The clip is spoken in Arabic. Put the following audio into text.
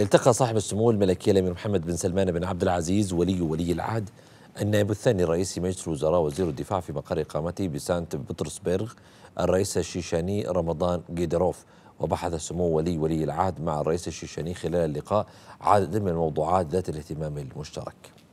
التقى صاحب السمو الملكي الأمير محمد بن سلمان بن عبد العزيز ولي ولي العهد النائب الثاني رئيس مجلس الوزراء وزير الدفاع في مقر إقامته بسانت بطرسبرغ الرئيس الشيشاني رمضان جيدروف وبحث سمو ولي ولي العهد مع الرئيس الشيشاني خلال اللقاء عدد من الموضوعات ذات الاهتمام المشترك